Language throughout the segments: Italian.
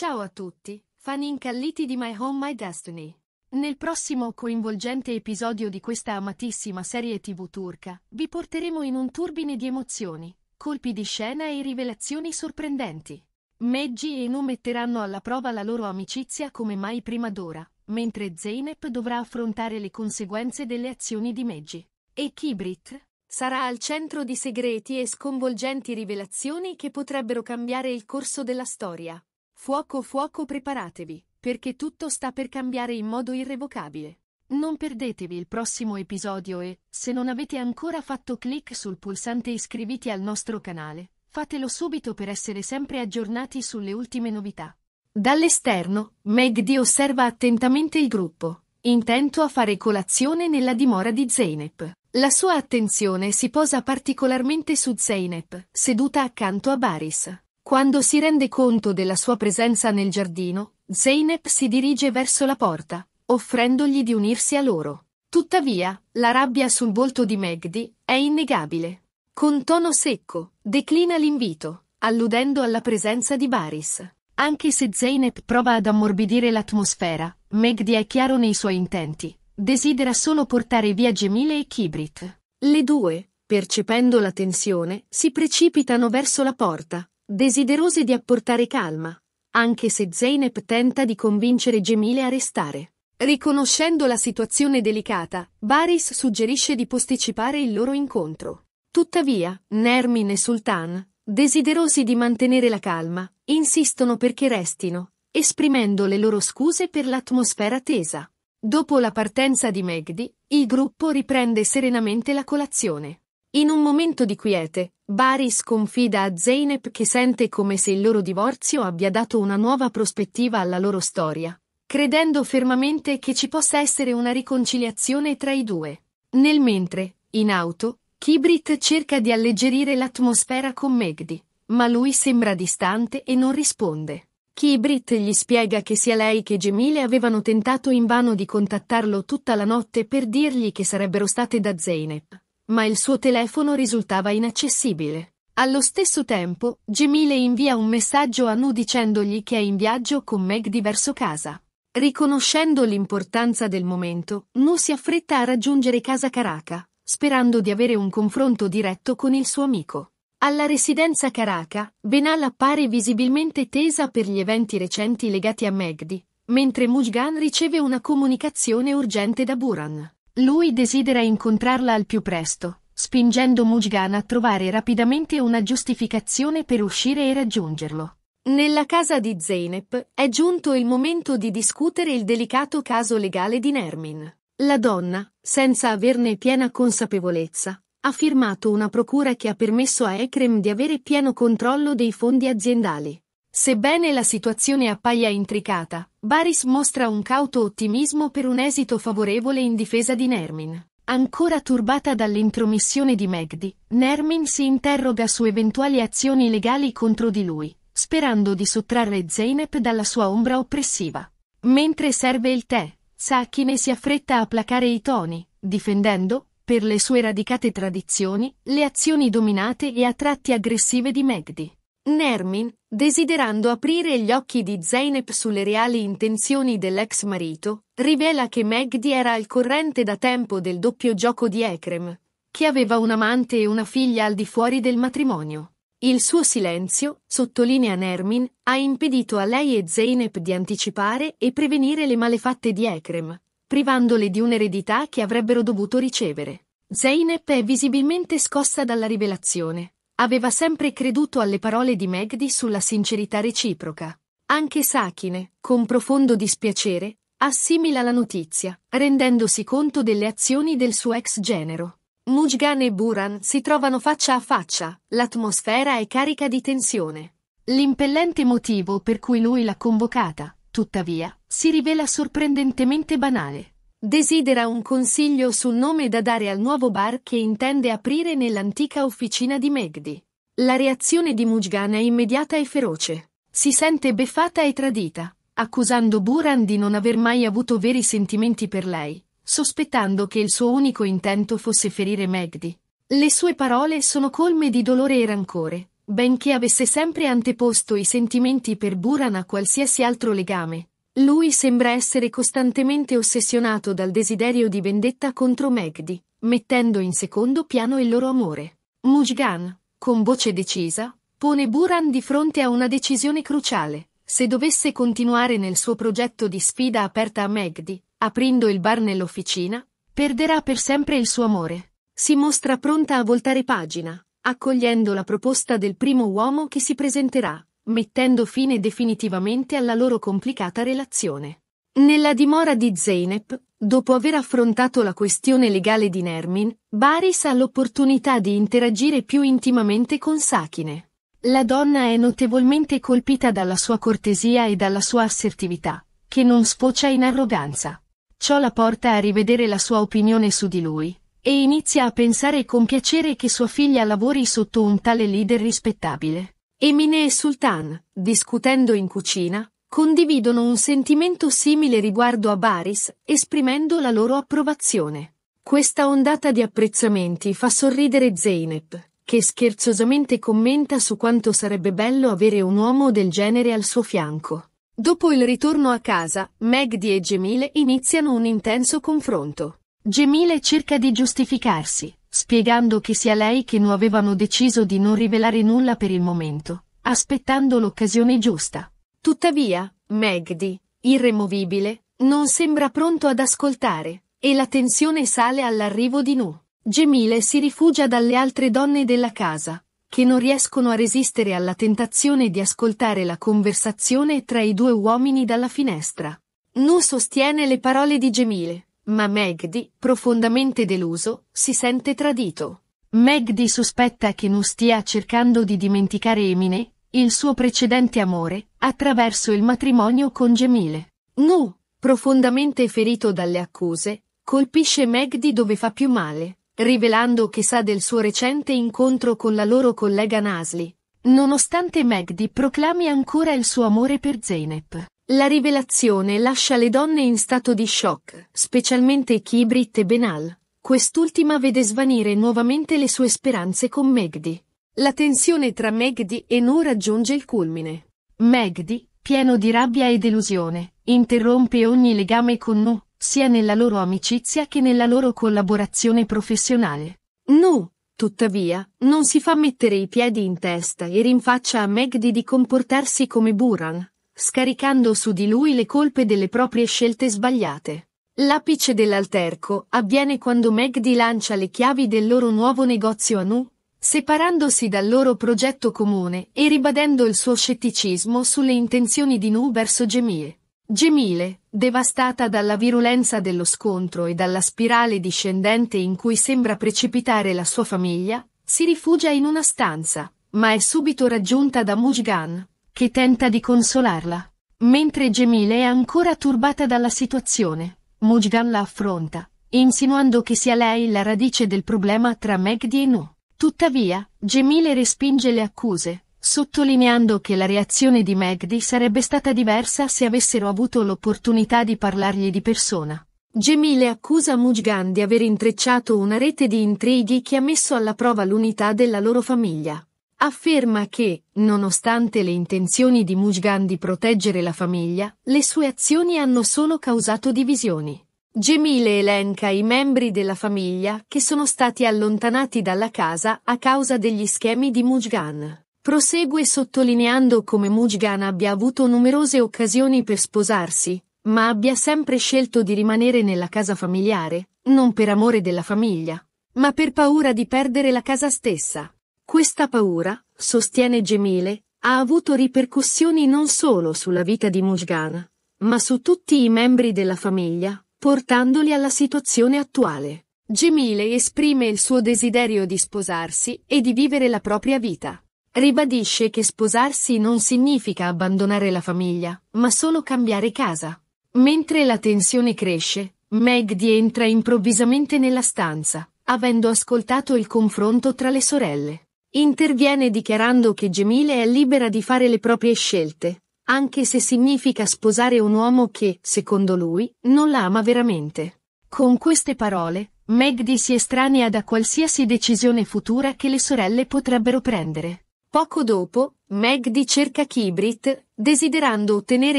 Ciao a tutti, fan incalliti di My Home My Destiny. Nel prossimo coinvolgente episodio di questa amatissima serie tv turca, vi porteremo in un turbine di emozioni, colpi di scena e rivelazioni sorprendenti. Meggi e Nu metteranno alla prova la loro amicizia come mai prima d'ora, mentre Zeynep dovrà affrontare le conseguenze delle azioni di Meggi. E Kibrit sarà al centro di segreti e sconvolgenti rivelazioni che potrebbero cambiare il corso della storia. Fuoco fuoco preparatevi, perché tutto sta per cambiare in modo irrevocabile. Non perdetevi il prossimo episodio e, se non avete ancora fatto clic sul pulsante iscriviti al nostro canale, fatelo subito per essere sempre aggiornati sulle ultime novità. Dall'esterno, Meg D osserva attentamente il gruppo, intento a fare colazione nella dimora di Zeynep. La sua attenzione si posa particolarmente su Zeynep, seduta accanto a Baris. Quando si rende conto della sua presenza nel giardino, Zeynep si dirige verso la porta, offrendogli di unirsi a loro. Tuttavia, la rabbia sul volto di Megdi è innegabile. Con tono secco, declina l'invito, alludendo alla presenza di Baris. Anche se Zeynep prova ad ammorbidire l'atmosfera, Megdi è chiaro nei suoi intenti. Desidera solo portare via Gemile e Kibrit. Le due, percependo la tensione, si precipitano verso la porta, desiderose di apportare calma, anche se Zeynep tenta di convincere Gemile a restare. Riconoscendo la situazione delicata, Baris suggerisce di posticipare il loro incontro. Tuttavia, Nermin e Sultan, desiderosi di mantenere la calma, insistono perché restino, esprimendo le loro scuse per l'atmosfera tesa. Dopo la partenza di Megdi, il gruppo riprende serenamente la colazione. In un momento di quiete, Baris confida a Zeynep che sente come se il loro divorzio abbia dato una nuova prospettiva alla loro storia, credendo fermamente che ci possa essere una riconciliazione tra i due. Nel mentre, in auto, Kibrit cerca di alleggerire l'atmosfera con Megdi, ma lui sembra distante e non risponde. Kibrit gli spiega che sia lei che Gemile avevano tentato invano di contattarlo tutta la notte per dirgli che sarebbero state da Zeynep, ma il suo telefono risultava inaccessibile. Allo stesso tempo, Gemile invia un messaggio a Nu dicendogli che è in viaggio con Meg verso casa. Riconoscendo l'importanza del momento, Nu si affretta a raggiungere casa Caraca, sperando di avere un confronto diretto con il suo amico. Alla residenza Caraca, Benal appare visibilmente tesa per gli eventi recenti legati a Megdi, mentre Mujgan riceve una comunicazione urgente da Buran. Lui desidera incontrarla al più presto, spingendo Mujgan a trovare rapidamente una giustificazione per uscire e raggiungerlo. Nella casa di Zeynep è giunto il momento di discutere il delicato caso legale di Nermin. La donna, senza averne piena consapevolezza, ha firmato una procura che ha permesso a Ekrem di avere pieno controllo dei fondi aziendali. Sebbene la situazione appaia intricata, Baris mostra un cauto ottimismo per un esito favorevole in difesa di Nermin. Ancora turbata dall'intromissione di Megdi, Nermin si interroga su eventuali azioni legali contro di lui, sperando di sottrarre Zeynep dalla sua ombra oppressiva. Mentre serve il tè, Sakine si affretta a placare i toni, difendendo, per le sue radicate tradizioni, le azioni dominate e a tratti aggressive di Megdi. Nermin, desiderando aprire gli occhi di Zeynep sulle reali intenzioni dell'ex marito, rivela che Megdi era al corrente da tempo del doppio gioco di Ekrem, che aveva un amante e una figlia al di fuori del matrimonio. Il suo silenzio, sottolinea Nermin, ha impedito a lei e Zeynep di anticipare e prevenire le malefatte di Ekrem, privandole di un'eredità che avrebbero dovuto ricevere. Zeynep è visibilmente scossa dalla rivelazione, Aveva sempre creduto alle parole di Megdi sulla sincerità reciproca. Anche Sakine, con profondo dispiacere, assimila la notizia, rendendosi conto delle azioni del suo ex genero. Mujgan e Buran si trovano faccia a faccia, l'atmosfera è carica di tensione. L'impellente motivo per cui lui l'ha convocata, tuttavia, si rivela sorprendentemente banale. Desidera un consiglio sul nome da dare al nuovo bar che intende aprire nell'antica officina di Megdi. La reazione di Mujgan è immediata e feroce. Si sente beffata e tradita, accusando Buran di non aver mai avuto veri sentimenti per lei, sospettando che il suo unico intento fosse ferire Megdi. Le sue parole sono colme di dolore e rancore, benché avesse sempre anteposto i sentimenti per Buran a qualsiasi altro legame, lui sembra essere costantemente ossessionato dal desiderio di vendetta contro Megdi, mettendo in secondo piano il loro amore. Mujgan, con voce decisa, pone Buran di fronte a una decisione cruciale. Se dovesse continuare nel suo progetto di sfida aperta a Megdi, aprendo il bar nell'officina, perderà per sempre il suo amore. Si mostra pronta a voltare pagina, accogliendo la proposta del primo uomo che si presenterà, mettendo fine definitivamente alla loro complicata relazione. Nella dimora di Zeynep, dopo aver affrontato la questione legale di Nermin, Baris ha l'opportunità di interagire più intimamente con Sakine. La donna è notevolmente colpita dalla sua cortesia e dalla sua assertività, che non sfocia in arroganza. Ciò la porta a rivedere la sua opinione su di lui, e inizia a pensare con piacere che sua figlia lavori sotto un tale leader rispettabile. Emine e Sultan, discutendo in cucina, condividono un sentimento simile riguardo a Baris, esprimendo la loro approvazione. Questa ondata di apprezzamenti fa sorridere Zeynep, che scherzosamente commenta su quanto sarebbe bello avere un uomo del genere al suo fianco. Dopo il ritorno a casa, Magdi e Gemile iniziano un intenso confronto. Gemile cerca di giustificarsi, spiegando che sia lei che Nu avevano deciso di non rivelare nulla per il momento, aspettando l'occasione giusta. Tuttavia, Magdi, irremovibile, non sembra pronto ad ascoltare, e la tensione sale all'arrivo di Nu. Gemile si rifugia dalle altre donne della casa, che non riescono a resistere alla tentazione di ascoltare la conversazione tra i due uomini dalla finestra. Nu sostiene le parole di Gemile, ma Magdi, profondamente deluso, si sente tradito. Magdi sospetta che Nu stia cercando di dimenticare Emine, il suo precedente amore, attraverso il matrimonio con Gemile. Nu, profondamente ferito dalle accuse, colpisce Magdi dove fa più male, rivelando che sa del suo recente incontro con la loro collega Nasli, nonostante Magdi proclami ancora il suo amore per Zeynep. La rivelazione lascia le donne in stato di shock, specialmente Kibrit e Benal. Quest'ultima vede svanire nuovamente le sue speranze con Megdi. La tensione tra Megdi e Nu raggiunge il culmine. Megdi, pieno di rabbia e delusione, interrompe ogni legame con Nu, sia nella loro amicizia che nella loro collaborazione professionale. Nu, tuttavia, non si fa mettere i piedi in testa e rinfaccia a Megdi di comportarsi come Buran, scaricando su di lui le colpe delle proprie scelte sbagliate. L'apice dell'alterco avviene quando Magdi lancia le chiavi del loro nuovo negozio a Nu, separandosi dal loro progetto comune e ribadendo il suo scetticismo sulle intenzioni di Nu verso Gemile. Gemile, devastata dalla virulenza dello scontro e dalla spirale discendente in cui sembra precipitare la sua famiglia, si rifugia in una stanza, ma è subito raggiunta da Mujgan, che tenta di consolarla. Mentre Gemile è ancora turbata dalla situazione, Mujgan la affronta, insinuando che sia lei la radice del problema tra Megdi e No. Tuttavia, Gemile respinge le accuse, sottolineando che la reazione di Megdi sarebbe stata diversa se avessero avuto l'opportunità di parlargli di persona. Gemile accusa Mujgan di aver intrecciato una rete di intrighi che ha messo alla prova l'unità della loro famiglia, afferma che, nonostante le intenzioni di Mujgan di proteggere la famiglia, le sue azioni hanno solo causato divisioni. Gemile elenca i membri della famiglia che sono stati allontanati dalla casa a causa degli schemi di Mujgan. Prosegue sottolineando come Mujgan abbia avuto numerose occasioni per sposarsi, ma abbia sempre scelto di rimanere nella casa familiare, non per amore della famiglia, ma per paura di perdere la casa stessa. Questa paura, sostiene Gemile, ha avuto ripercussioni non solo sulla vita di Mujgan, ma su tutti i membri della famiglia, portandoli alla situazione attuale. Gemile esprime il suo desiderio di sposarsi e di vivere la propria vita. Ribadisce che sposarsi non significa abbandonare la famiglia, ma solo cambiare casa. Mentre la tensione cresce, Meg entra improvvisamente nella stanza, avendo ascoltato il confronto tra le sorelle. Interviene dichiarando che Gemile è libera di fare le proprie scelte, anche se significa sposare un uomo che, secondo lui, non la ama veramente. Con queste parole, Magdi si estranea da qualsiasi decisione futura che le sorelle potrebbero prendere. Poco dopo, Magdi cerca Kibrit, desiderando ottenere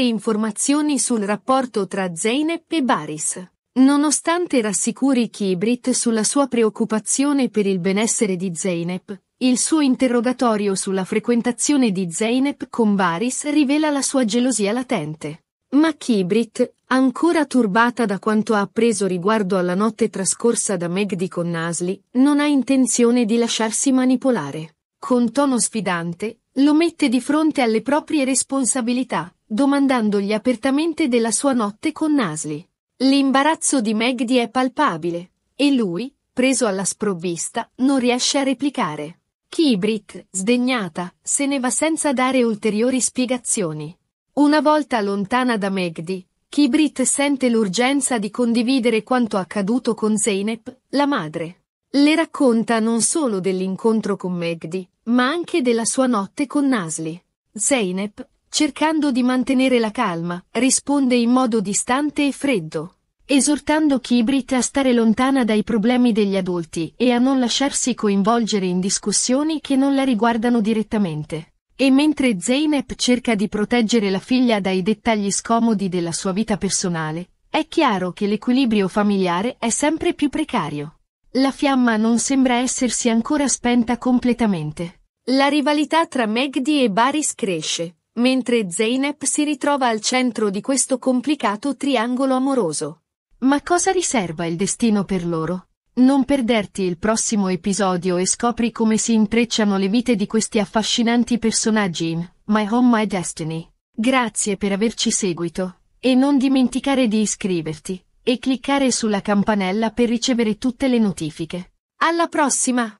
informazioni sul rapporto tra Zeynep e Baris. Nonostante rassicuri Kibrit sulla sua preoccupazione per il benessere di Zeynep, il suo interrogatorio sulla frequentazione di Zeynep con Baris rivela la sua gelosia latente. Ma Kibrit, ancora turbata da quanto ha appreso riguardo alla notte trascorsa da Megdi con Nasli, non ha intenzione di lasciarsi manipolare. Con tono sfidante, lo mette di fronte alle proprie responsabilità, domandandogli apertamente della sua notte con Nasli. L'imbarazzo di Megdi è palpabile, e lui, preso alla sprovvista, non riesce a replicare. Kibrit, sdegnata, se ne va senza dare ulteriori spiegazioni. Una volta lontana da Megdi, Kibrit sente l'urgenza di condividere quanto accaduto con Zeynep, la madre. Le racconta non solo dell'incontro con Megdi, ma anche della sua notte con Nasli. Zeynep, cercando di mantenere la calma, risponde in modo distante e freddo esortando Kibrit a stare lontana dai problemi degli adulti e a non lasciarsi coinvolgere in discussioni che non la riguardano direttamente. E mentre Zeynep cerca di proteggere la figlia dai dettagli scomodi della sua vita personale, è chiaro che l'equilibrio familiare è sempre più precario. La fiamma non sembra essersi ancora spenta completamente. La rivalità tra Megdi e Baris cresce, mentre Zeynep si ritrova al centro di questo complicato triangolo amoroso. Ma cosa riserva il destino per loro? Non perderti il prossimo episodio e scopri come si intrecciano le vite di questi affascinanti personaggi in My Home My Destiny. Grazie per averci seguito e non dimenticare di iscriverti e cliccare sulla campanella per ricevere tutte le notifiche. Alla prossima!